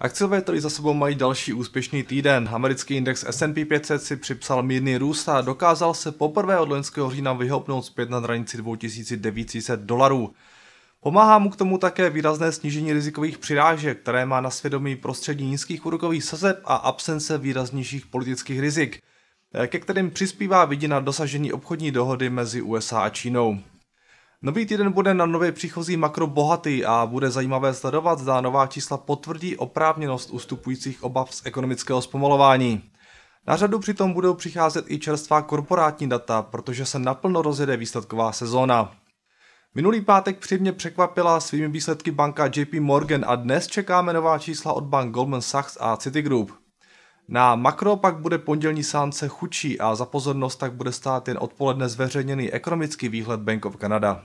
Akciové trhy za sebou mají další úspěšný týden. Americký index S&P 500 si připsal mírný růst a dokázal se poprvé od loňského října vyhopnout zpět na hranici 2900 dolarů. Pomáhá mu k tomu také výrazné snížení rizikových přirážek, které má na svědomí prostředí nízkých úrokových sazeb a absence výraznějších politických rizik, ke kterým přispívá vidina dosažení obchodní dohody mezi USA a Čínou. Nový týden bude na nově příchozí makro bohatý a bude zajímavé sledovat, zda nová čísla potvrdí oprávněnost ustupujících obav z ekonomického zpomalování. Na řadu přitom budou přicházet i čerstvá korporátní data, protože se naplno rozjede výsledková sezóna. Minulý pátek přímě překvapila svými výsledky banka JP Morgan a dnes čekáme nová čísla od bank Goldman Sachs a Citigroup. Na makro pak bude pondělní sánce chučí a za pozornost tak bude stát jen odpoledne zveřejněný ekonomický výhled Bank of Canada.